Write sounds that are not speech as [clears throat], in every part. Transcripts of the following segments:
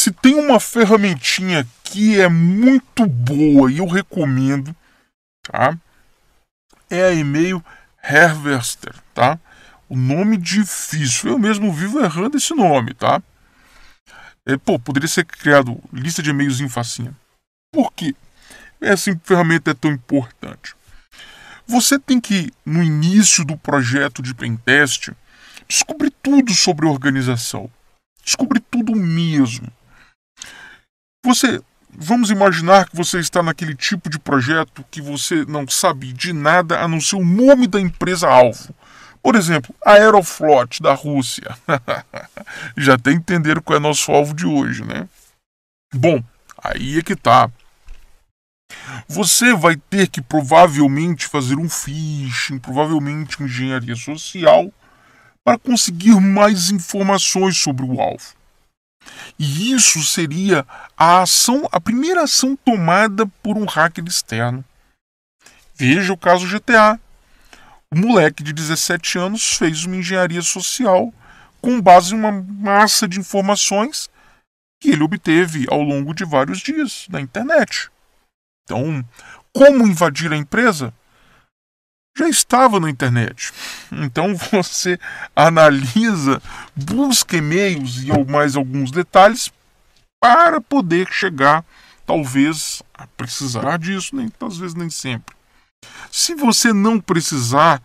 se tem uma ferramentinha que é muito boa e eu recomendo, tá? É a e-mail Harvester, tá? O nome difícil, eu mesmo vivo errando esse nome, tá? É, pô, poderia ser criado lista de e-mails em facinha. Por que essa ferramenta é tão importante? Você tem que, no início do projeto de pentest, descobrir tudo sobre organização. Descobrir tudo mesmo. Você, vamos imaginar que você está naquele tipo de projeto que você não sabe de nada a não ser o nome da empresa alvo. Por exemplo, a Aeroflot da Rússia. [laughs] Já tem que entender qual é nosso alvo de hoje, né? Bom, aí é que tá. Você vai ter que provavelmente fazer um phishing, provavelmente engenharia social, para conseguir mais informações sobre o alvo. E isso seria a ação, a primeira ação tomada por um hacker externo. Veja o caso GTA. O moleque de 17 anos fez uma engenharia social com base em uma massa de informações que ele obteve ao longo de vários dias na internet. Então, como invadir a empresa? já estava na internet. Então [laughs] você analisa, busca e-mails e mais alguns detalhes para poder chegar, talvez, a precisar disso, nem, às vezes nem sempre. Se você não precisar,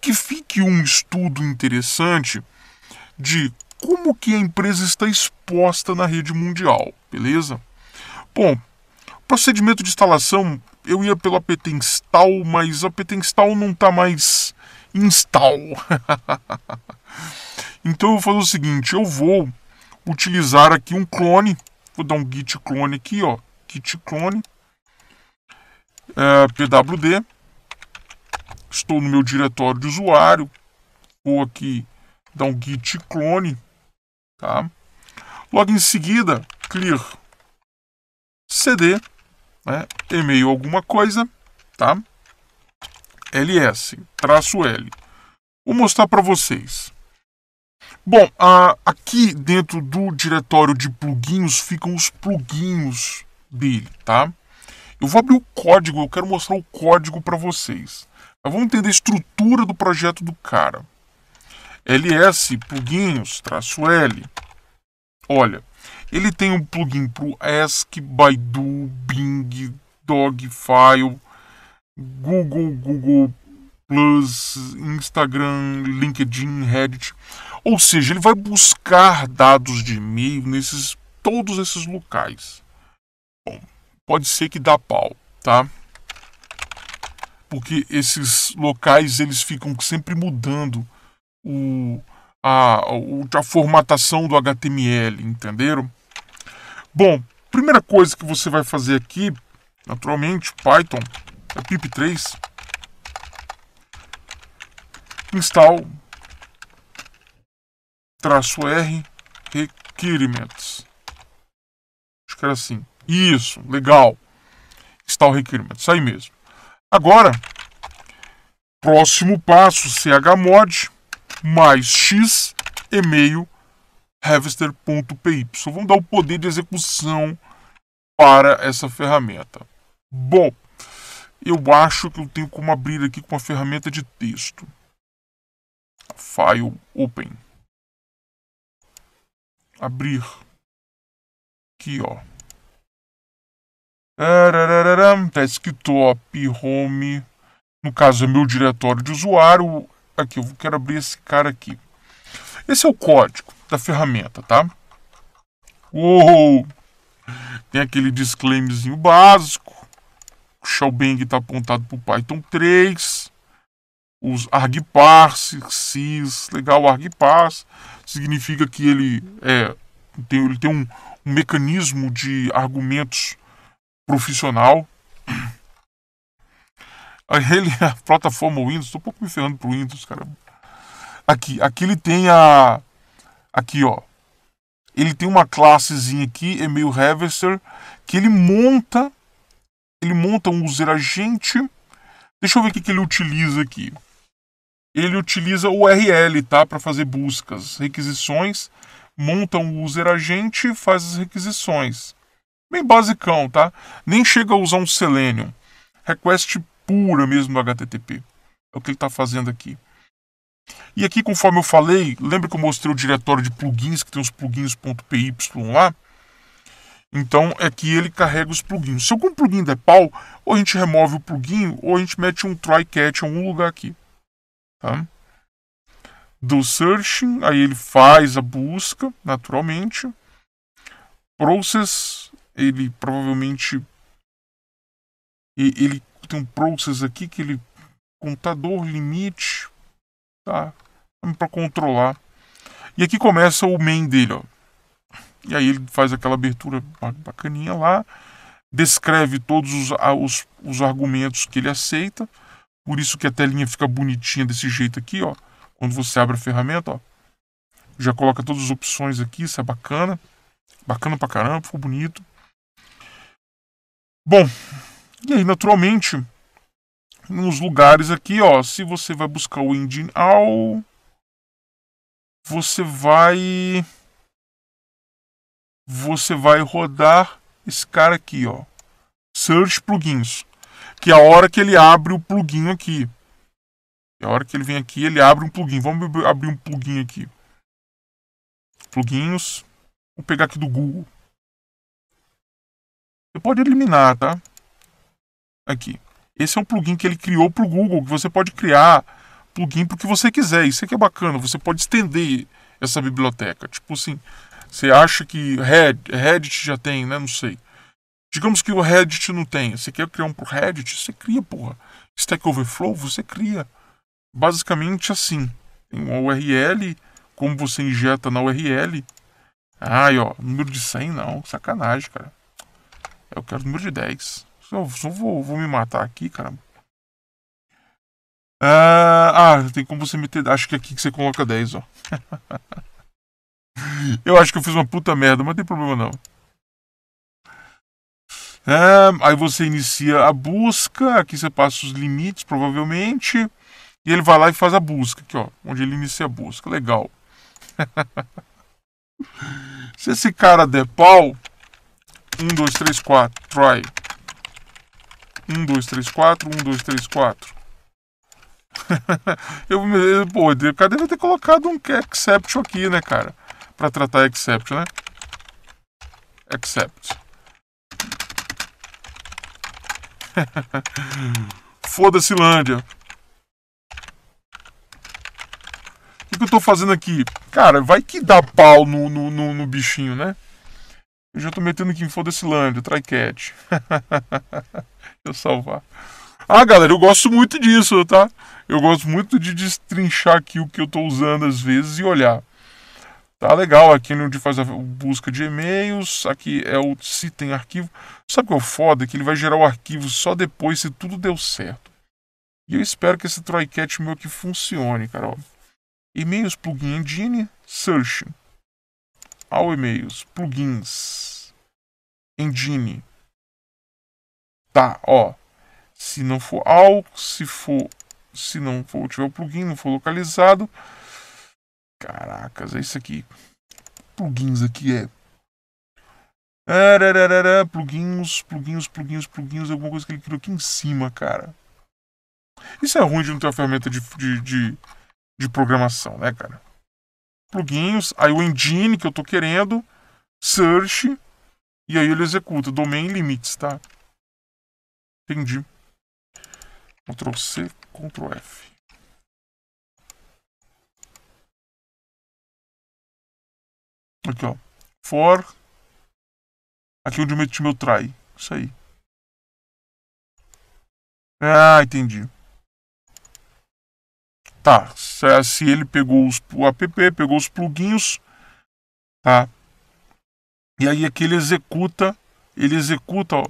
que fique um estudo interessante de como que a empresa está exposta na rede mundial, beleza? Bom, procedimento de instalação eu ia pela install, mas apt install não tá mais install. [laughs] então eu vou fazer o seguinte, eu vou utilizar aqui um clone, vou dar um git clone aqui, ó, git clone, é, pwd, estou no meu diretório de usuário, vou aqui dar um git clone, tá? Logo em seguida, clear cd né? e-mail alguma coisa, tá? LS, traço L. Vou mostrar para vocês. Bom, aqui dentro do diretório de plugins ficam os plugins dele, tá? Eu vou abrir o código, eu quero mostrar o código para vocês. Mas vamos entender a estrutura do projeto do cara. LS, plugins, traço L. Olha, ele tem um plugin para o Ask, Baidu, Bing, Dogfile, Google, Google Plus, Instagram, LinkedIn, Reddit. Ou seja, ele vai buscar dados de e-mail nesses todos esses locais. Bom, pode ser que dá pau, tá? Porque esses locais eles ficam sempre mudando o a, a formatação do HTML, entenderam? Bom, primeira coisa que você vai fazer aqui, naturalmente, Python, é pip3, install traço R requirements. Acho que era assim. Isso, legal. Install requirements, aí mesmo. Agora, próximo passo, chmod mais x e meio harvester.py. Vamos dar o poder de execução para essa ferramenta. Bom, eu acho que eu tenho como abrir aqui com a ferramenta de texto. File open. Abrir. Aqui, ó. Desktop, tá home. No caso é meu diretório de usuário. Aqui, eu quero abrir esse cara aqui. Esse é o código da ferramenta, tá? Uou! Tem aquele disclaimerzinho básico. O shellbang está apontado para o Python 3. Os argparse, sys, legal, argparse significa que ele é tem, ele tem um, um mecanismo de argumentos profissional a, é [laughs] a plataforma Windows, estou um pouco me ferrando pro Windows, cara Aqui, aqui ele tem a. Aqui, ó. Ele tem uma classezinha aqui, é e-mail harvester, que ele monta. Ele monta um user agente. Deixa eu ver o que, que ele utiliza aqui. Ele utiliza o URL, tá? Para fazer buscas, requisições. Monta um user agente e faz as requisições. Bem basicão, tá? Nem chega a usar um Selenium. Request pura mesmo do HTTP. É o que ele está fazendo aqui. E aqui, conforme eu falei, lembra que eu mostrei o diretório de plugins, que tem os plugins.py lá? Então é que ele carrega os plugins. Se algum plugin der pau, ou a gente remove o plugin, ou a gente mete um try catch em algum lugar aqui. Tá? Do searching, aí ele faz a busca, naturalmente. Process, ele provavelmente ele tem um process aqui que ele contador limite tá para controlar e aqui começa o main dele ó e aí ele faz aquela abertura bacaninha lá descreve todos os, os, os argumentos que ele aceita por isso que a telinha fica bonitinha desse jeito aqui ó quando você abre a ferramenta ó já coloca todas as opções aqui isso é bacana bacana pra caramba ficou bonito bom e aí, naturalmente, nos lugares aqui, ó, se você vai buscar o engine all, você vai você vai rodar esse cara aqui, ó, search plugins, que é a hora que ele abre o plugin aqui. É a hora que ele vem aqui, ele abre um plugin. Vamos abrir um plugin aqui. Plugins. Vou pegar aqui do Google. Você pode eliminar, tá? aqui. Esse é um plugin que ele criou para o Google, que você pode criar plugin para o que você quiser. Isso aqui é bacana, você pode estender essa biblioteca. Tipo assim, você acha que Reddit já tem, né? Não sei. Digamos que o Reddit não tem. Você quer criar um para Reddit? Você cria, porra. Stack Overflow, você cria. Basicamente assim. Tem uma URL, como você injeta na URL. Ai, ó, número de 100 não, sacanagem, cara. Eu quero número de 10. Senão, vou, vou me matar aqui, caramba. Ah, ah, tem como você meter. Acho que é aqui que você coloca 10, ó. [laughs] eu acho que eu fiz uma puta merda, mas não tem problema não. É, aí você inicia a busca, aqui você passa os limites, provavelmente. E ele vai lá e faz a busca, aqui ó, onde ele inicia a busca. Legal. [laughs] Se esse cara der pau, 1, 2, 3, 4, try. 1, 2, 3, 4, 1, 2, 3, 4. eu, pô, o cara deve ter colocado um exception aqui, né, cara? Pra tratar exception, né? Except. [laughs] Foda-se, Lândia. O que, que, eu tô fazendo aqui? Cara, vai que dá pau no, no, no, no bichinho, né? Eu já tô metendo aqui em foda-se Lândia, Tricat. [laughs] Deixa eu salvar. Ah, galera, eu gosto muito disso, tá? Eu gosto muito de destrinchar aqui o que eu tô usando às vezes e olhar. Tá legal, aqui onde faz a busca de e-mails, aqui é o se tem arquivo. Sabe o que é o foda? Que ele vai gerar o arquivo só depois se tudo deu certo. E eu espero que esse Tricat meu aqui funcione, cara. E-mails, plugin engine, search ao e-mails, plugins, engine. Tá, ó. Se não for ao, se for, se não for, tiver o plugin, não for localizado. Caracas, é isso aqui. Plugins aqui é Plugins, plugins, plugins, plugins, alguma coisa que ele criou aqui em cima, cara. Isso é ruim de não ter uma ferramenta de, de, de, de programação, né, cara? pluguinhos, aí o engine que eu estou querendo, search, e aí ele executa, domain limits, tá? Entendi. Ctrl C, Ctrl F. Aqui, ó. For. Aqui onde eu meti meu try. Isso aí. Ah, entendi tá, se ele pegou os, o app, pegou os plugins, tá? E aí aqui ele executa, ele executa ó,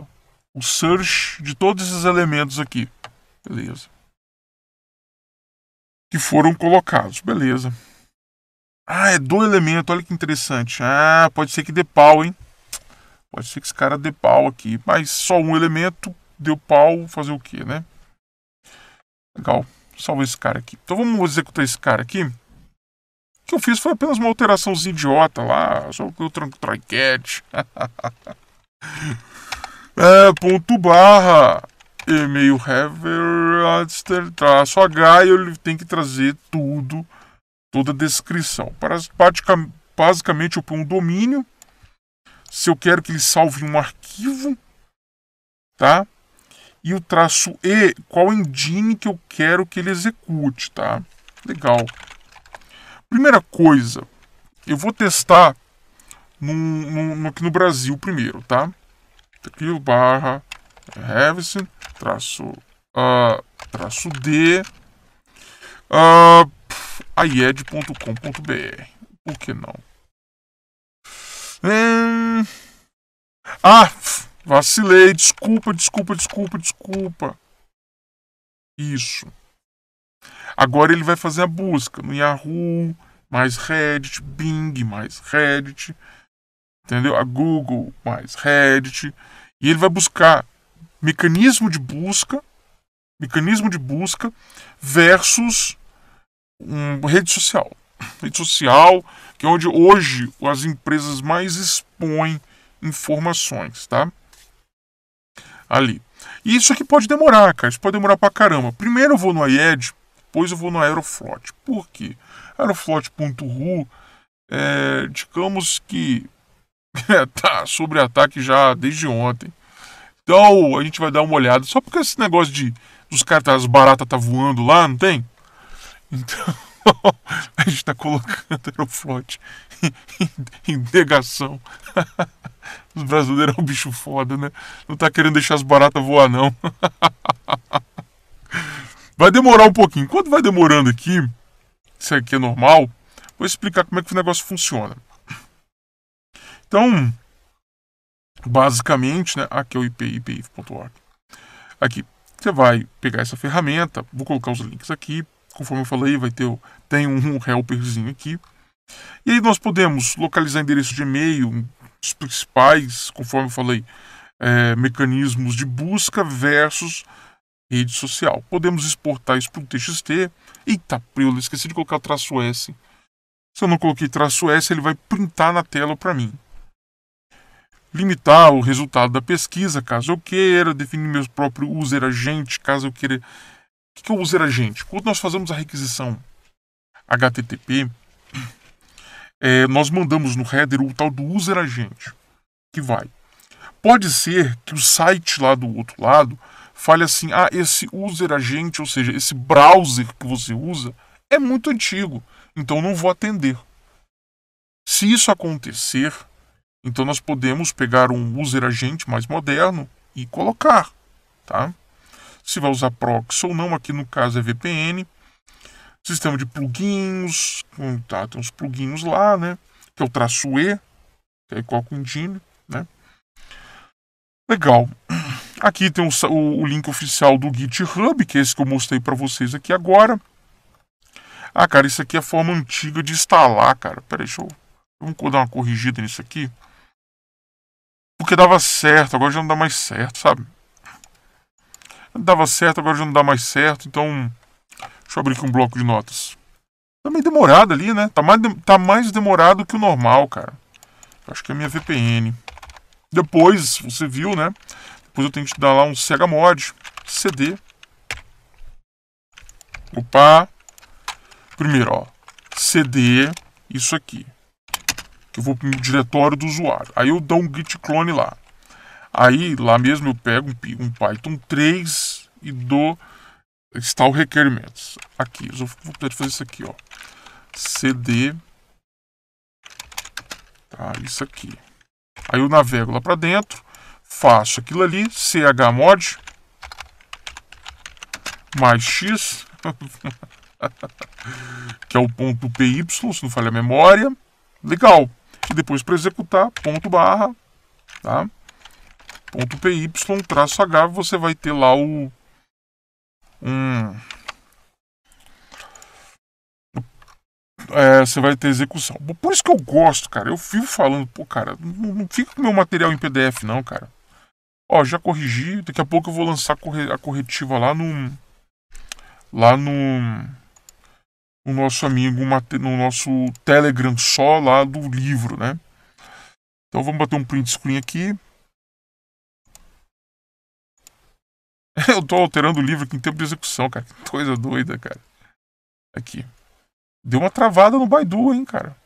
o search de todos esses elementos aqui, beleza? Que foram colocados, beleza? Ah, é do elemento, olha que interessante. Ah, pode ser que dê pau, hein? Pode ser que esse cara dê pau aqui, mas só um elemento deu pau, fazer o quê, né? Legal salvar esse cara aqui. Então vamos executar esse cara aqui. O que eu fiz foi apenas uma alteraçãozinha idiota lá, só que eu tranco trycat. [laughs] é, ponto barra e-mail haver traço tá. h e ele tem que trazer tudo, toda a descrição. Basicamente eu ponho um domínio. Se eu quero que ele salve um arquivo, tá? e o traço E, qual engine que eu quero que ele execute, tá? Legal. Primeira coisa, eu vou testar no num, aqui no Brasil primeiro, tá? Aqui o barra Revison, traço, uh, traço D, uh, ah, ied.com.br. Por que não? Hum... Ah! Vacilei, desculpa, desculpa, desculpa, desculpa. Isso. Agora ele vai fazer a busca no Yahoo, mais Reddit, Bing, mais Reddit, entendeu? A Google, mais Reddit. E ele vai buscar mecanismo de busca, mecanismo de busca versus um, rede social. Rede social, que é onde hoje as empresas mais expõem informações, tá? ali. E isso aqui pode demorar, cara. Isso pode demorar pra caramba. Primeiro eu vou no IED, depois eu vou no Aeroflot. Por quê? Aeroflot.ru, é, digamos que [laughs] é, tá sobre ataque já desde ontem. Então a gente vai dar uma olhada. Só porque esse negócio de os caras, as baratas tá voando lá, não tem? Então. [laughs] [laughs] a gente está colocando Aeroflot em negação. [laughs] Os brasileiros é um bicho foda, né? Não tá querendo deixar as baratas voar, não. [laughs] Vai demorar um pouquinho. Enquanto vai demorando aqui, isso aqui é normal, vou explicar como é que o negócio funciona. Então, basicamente, né, aqui é o ipipif.org Aqui, você vai pegar essa ferramenta, vou colocar os links aqui, Conforme eu falei, vai ter, tem um helperzinho aqui. E aí nós podemos localizar endereço de e-mail, os principais, conforme eu falei, é, mecanismos de busca versus rede social. Podemos exportar isso para o TXT. Eita, eu esqueci de colocar o traço S. Se eu não coloquei traço S, ele vai printar na tela para mim. Limitar o resultado da pesquisa, caso eu queira, definir meu próprio user agente, caso eu queira que, que é o user agente? Quando nós fazemos a requisição HTTP, é, [clears throat] eh, nós mandamos no header o tal do user agente, que vai. Pode ser que o site lá do outro lado fale assim: ah, esse user agente, ou seja, esse browser que você usa, é muito antigo, então não vou atender. Se isso acontecer, então nós podemos pegar um user agente mais moderno e colocar, tá? se vai usar proxy ou não, aqui no caso é VPN. Sistema de plugins, tá, tem uns plugins lá, né? Que é o traço E, que é igual com engine né? Legal. Aqui tem o, o, o link oficial do GitHub, que é esse que eu mostrei para vocês aqui agora. Ah, cara, isso aqui é a forma antiga de instalar, cara. Peraí, deixa eu... Vamos dar uma corrigida nisso aqui. Porque dava certo, agora já não dá mais certo, sabe? dava certo, agora já não dá mais certo, então deixa eu abrir aqui um bloco de notas. Tá meio demorado ali, né? Tá mais, de... tá mais demorado que o normal, cara. Acho que é a minha VPN. Depois, você viu, né? Depois eu tenho que te dar lá um Sega Mod, CD. Opa! Primeiro, ó, CD, isso aqui. Eu vou pro diretório do usuário. Aí eu dou um git clone lá. Aí lá mesmo eu pego um, um Python 3 e dou install requerimentos. Aqui, eu vou poder fazer isso aqui, ó. CD tá, isso aqui. Aí eu navego lá para dentro, faço aquilo ali, chmod mais x, [laughs] que é o ponto py, se não falha a memória. Legal. E depois para executar, ponto barra, tá? .py-h você vai ter lá o um é, você vai ter execução. Por isso que eu gosto, cara. Eu fico falando, pô, cara, não, não fica com meu material em PDF não, cara. Ó, já corrigi, daqui a pouco eu vou lançar a corretiva lá no lá no o nosso amigo no nosso Telegram só lá do livro, né? Então vamos bater um print screen aqui. [laughs] Eu tô alterando o livro aqui em tempo de execução, cara. Que coisa doida, cara. Aqui. Deu uma travada no Baidu, hein, cara.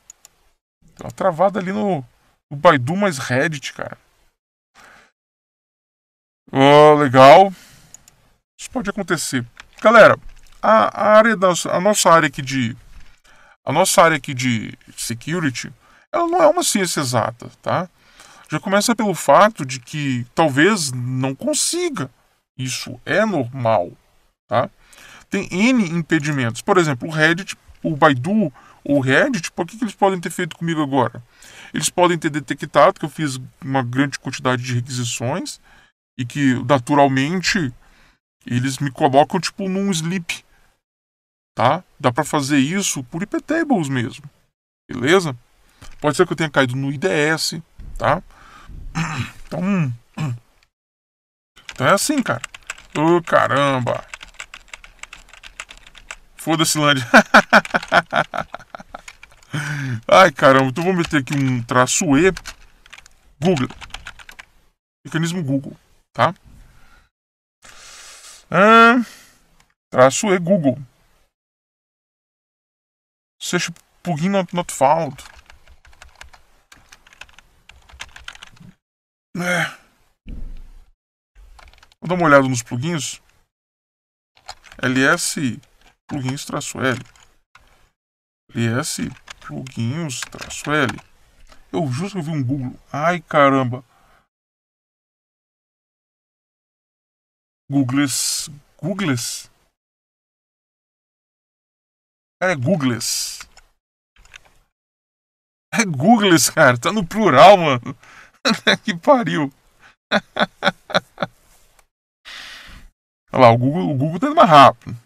Deu uma travada ali no, no Baidu mais Reddit, cara. Oh, legal. Isso pode acontecer. Galera, a, a área da a nossa área aqui de a nossa área aqui de security, ela não é uma ciência exata, tá? Já começa pelo fato de que talvez não consiga isso é normal, tá? Tem N impedimentos. Por exemplo, o Reddit, o Baidu, o Reddit, por que, que eles podem ter feito comigo agora? Eles podem ter detectado que eu fiz uma grande quantidade de requisições e que, naturalmente, eles me colocam, tipo, num sleep, tá? Dá para fazer isso por IP tables mesmo, beleza? Pode ser que eu tenha caído no IDS, tá? [clears throat] Então, [clears throat] Então é assim, cara. Ô oh, caramba! Foda-se, Lândia. [laughs] Ai, caramba. Então vou meter aqui um traço E. Google. Mecanismo Google, tá? Ah, traço E, Google. Seja plugin not, not found. É. Vou dar uma olhada nos plugins. LS plugins traço L. LS plugins traço L. Eu justo que eu vi um Google. Ai caramba. Googles. Googles? Cara, é Googles. É Googles, cara. Tá no plural, mano. [laughs] que pariu. [laughs] Olha lá, o Google, o Google tá indo mais rápido.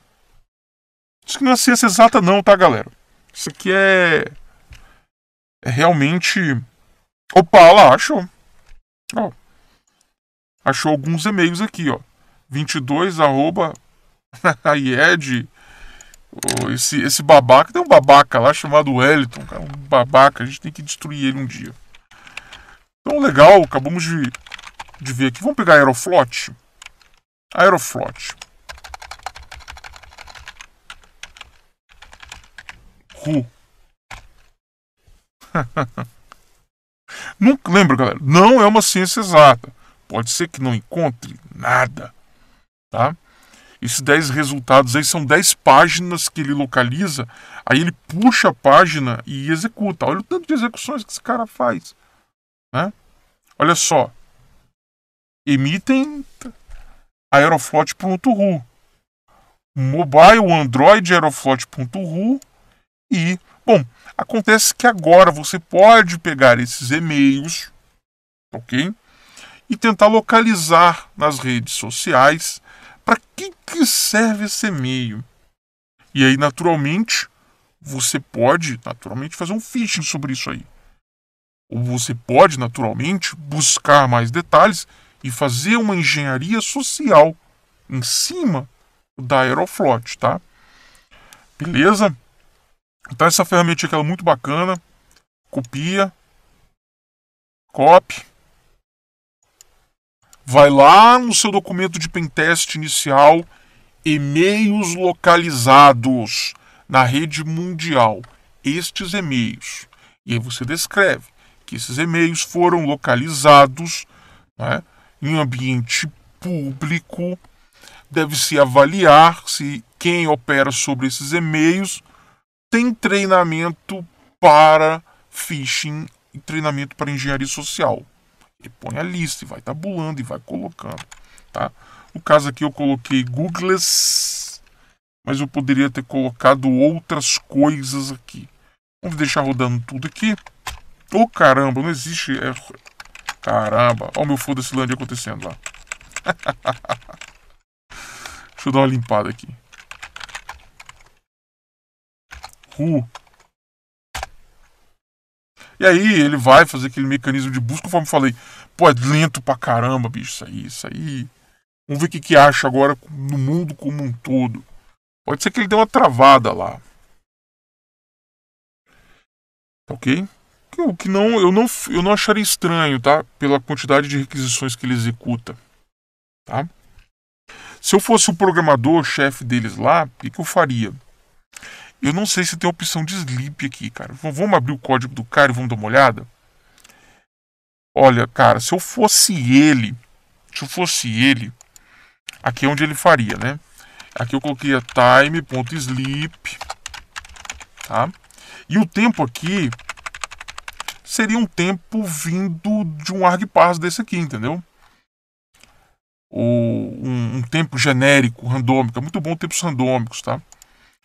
Isso que não é ciência exata não, tá, galera? Isso aqui é... É realmente... Opa, lá, achou. Ó. Achou alguns e-mails aqui, ó. 22, arroba... IED... [laughs] É esse, esse babaca, tem um babaca lá chamado Wellington, cara, um babaca, a gente tem que destruir ele um dia. Então, legal, acabamos de, de ver aqui. Vamos pegar a Aeroflot. Aeroflot. Ru. [laughs] Nunca lembra, galera, não é uma ciência exata. Pode ser que não encontre nada. Tá? Esses 10 resultados aí são 10 páginas que ele localiza, aí ele puxa a página e executa. Olha o tanto de execuções que esse cara faz. Né? Olha só. Emitem aeroflot.ru, mobile Android aeroflot.ru e, bom, acontece que agora você pode pegar esses e-mails, ok? E tentar localizar nas redes sociais para que, que serve esse e-mail. E aí, naturalmente, você pode, naturalmente, fazer um phishing sobre isso aí. Ou você pode, naturalmente, buscar mais detalhes e fazer uma engenharia social em cima da Aeroflot, tá? Beleza? Então essa ferramenta aqui é muito bacana. Copia. Copy. Vai lá no seu documento de pentest inicial, e-mails localizados na rede mundial. Estes e-mails. E aí você descreve que esses e-mails foram localizados, né? em ambiente público, deve-se avaliar se quem opera sobre esses e-mails tem treinamento para phishing e treinamento para engenharia social. Ele põe a lista e vai tabulando e vai colocando, tá? No caso aqui eu coloquei Googles, mas eu poderia ter colocado outras coisas aqui. Vamos deixar rodando tudo aqui. Ô oh, caramba, não existe é, Caramba, olha o meu foda Silândia acontecendo lá. [laughs] Deixa eu dar uma limpada aqui. Ru. E aí ele vai fazer aquele mecanismo de busca, conforme falei. Pô, é lento pra caramba, bicho, isso aí, isso aí. Vamos ver o que, que acha agora no mundo como um todo. Pode ser que ele dê uma travada lá. Tá ok? O que não eu, não eu não acharia estranho, tá? Pela quantidade de requisições que ele executa, tá? Se eu fosse o programador, chefe deles lá, o que, que eu faria? Eu não sei se tem a opção de sleep aqui, cara. Vamos abrir o código do cara e vamos dar uma olhada? Olha, cara, se eu fosse ele, se eu fosse ele, aqui é onde ele faria, né? Aqui eu coloquei a time.sleep, tá? E o tempo aqui seria um tempo vindo de um ar de paz desse aqui, entendeu? Ou um, um tempo genérico, randômico. É muito bom tempos randômicos, tá?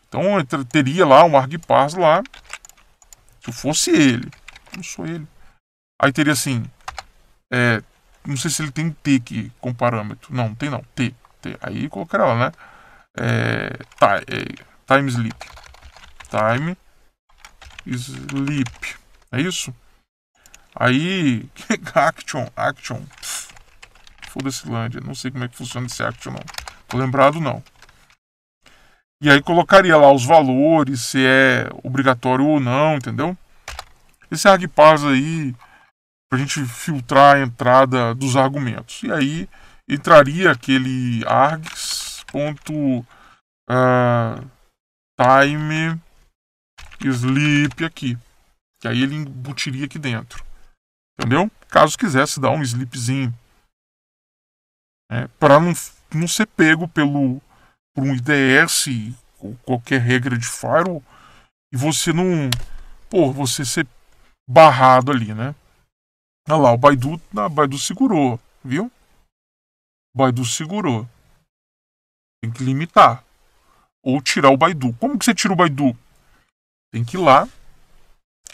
Então teria lá um ar de paz lá. Se fosse ele. Não sou ele. Aí teria assim. É, não sei se ele tem T aqui com parâmetro. Não, não tem não. T. T. Aí colocaram lá, né? É, tá, é, time sleep. Time sleep. É isso? Aí, [laughs] Action, Action. Foda-se, Lândia. Não sei como é que funciona esse Action, não. Tô lembrado, não. E aí colocaria lá os valores, se é obrigatório ou não, entendeu? Esse ArgPars aí, pra gente filtrar a entrada dos argumentos. E aí entraria aquele args ponto uh, time sleep aqui. Que aí ele embutiria aqui dentro. Entendeu? Caso quisesse dar um slipzinho, né, para não, não ser pego pelo por um IDS ou qualquer regra de firewall e você não. Pô, você ser barrado ali, né? Olha lá, o Baidu, o Baidu segurou, viu? O Baidu segurou. Tem que limitar. Ou tirar o Baidu. Como que você tira o Baidu? Tem que ir lá.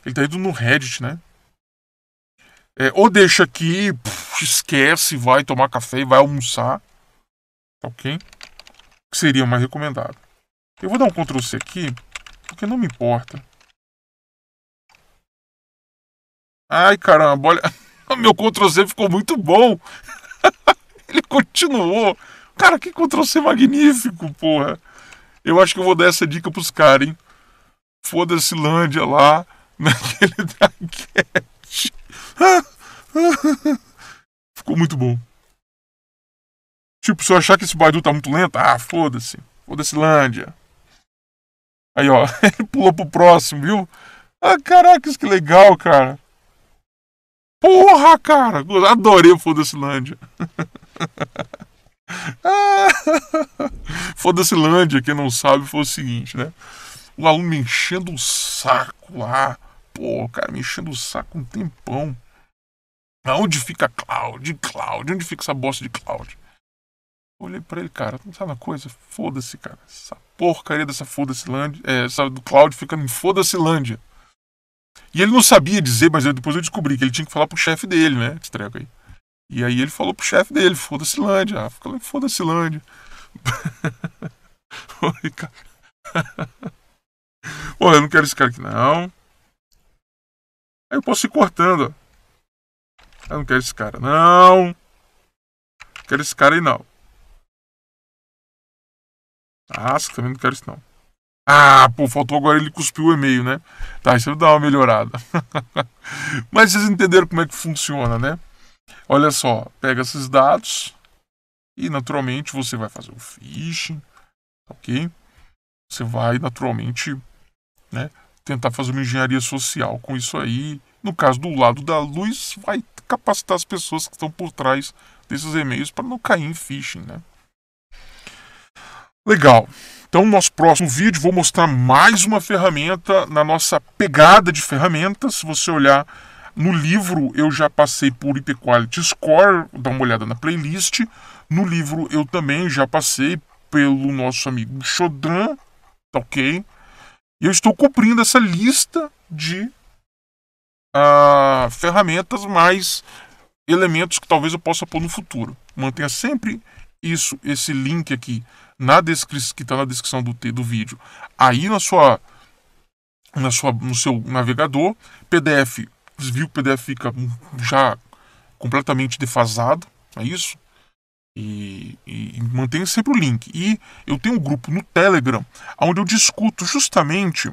Ele tá indo no Reddit, né? É, ou deixa aqui, puf, esquece, vai tomar café e vai almoçar. Ok? Que seria mais recomendado Eu vou dar um Ctrl C aqui, porque não me importa. Ai caramba, olha. [laughs] Meu Ctrl C ficou muito bom. [laughs] Ele continuou. Cara, que Ctrl C magnífico, porra. Eu acho que eu vou dar essa dica pros caras, hein? Foda-se Lândia lá, [laughs] naquele daquele. [laughs] Ficou muito bom. Tipo, se eu achar que esse Baidu tá muito lento, ah, foda-se. Foda-se Lândia. Aí, ó, [laughs] ele pulou pro próximo, viu? Ah, caraca, isso que legal, cara. Porra, cara! Adorei o Foda-se Lândia. [laughs] Foda-se Lândia, quem não sabe, foi o seguinte, né? O aluno me enchendo o saco lá. Pô, cara, me enchendo o saco um tempão. Onde fica cloud? Cloud? Onde fica essa bosta de cloud? Olhei para ele, cara, não sabe uma coisa? Foda-se, cara. Essa porcaria dessa foda-se Lândia, é, essa do Cláudio ficando em foda-se Lândia. E ele não sabia dizer, mas eu, depois eu descobri que ele tinha que falar pro chefe dele, né? Esse aí. E aí ele falou pro chefe dele, foda-se Lândia. Ah, foda-se Lândia. [laughs] Oi, cara. [laughs] Pô, eu não quero esse cara aqui, não. Aí eu posso ir cortando, ó. Eu não quero esse cara, não. não quero esse cara aí, não. Arrasca, também não quero isso, não. Ah, pô, faltou agora ele cuspiu o e-mail, né? Tá, isso dá uma melhorada. [laughs] Mas vocês entenderam como é que funciona, né? Olha só, pega esses dados e naturalmente você vai fazer o phishing, ok? Você vai naturalmente né, tentar fazer uma engenharia social com isso aí, no caso do lado da luz, vai capacitar as pessoas que estão por trás desses e-mails para não cair em phishing, né? Legal. Então, no nosso próximo vídeo, vou mostrar mais uma ferramenta na nossa pegada de ferramentas. Se você olhar no livro, eu já passei por IP Quality Score, dá uma olhada na playlist. No livro, eu também já passei pelo nosso amigo Chodran, tá ok? E eu estou cobrindo essa lista de ah, ferramentas, mais elementos que talvez eu possa pôr no futuro. Mantenha sempre isso, esse link aqui na descrição que está na descrição do, do vídeo. Aí na sua, na sua, no seu navegador, PDF, viu que o PDF fica já completamente defasado, é isso? E, e mantenha sempre o link. E eu tenho um grupo no Telegram onde eu discuto justamente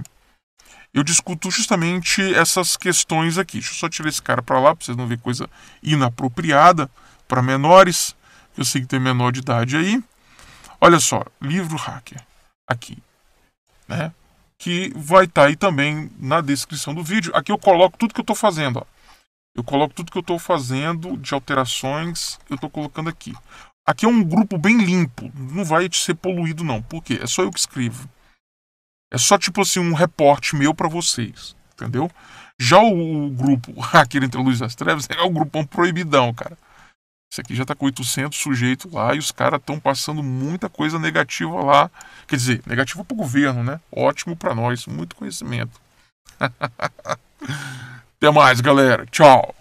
eu discuto justamente essas questões aqui. Deixa eu só tirar esse cara para lá, para vocês não verem coisa inapropriada para menores. Eu sei que tem menor de idade aí. Olha só, livro hacker aqui, né? Que vai estar tá aí também na descrição do vídeo. Aqui eu coloco tudo que eu estou fazendo. Ó. Eu coloco tudo que eu estou fazendo de alterações. Eu estou colocando aqui. Aqui é um grupo bem limpo. Não vai ser poluído não. Por quê? É só eu que escrevo. É só tipo assim um reporte meu para vocês, entendeu? Já o, o grupo Hacker [laughs] Entre Luz e as Trevas é o grupão proibidão, cara. Isso aqui já tá com 800 sujeitos lá e os caras estão passando muita coisa negativa lá. Quer dizer, negativa pro governo, né? Ótimo para nós, muito conhecimento. [laughs] Até mais, galera. Tchau.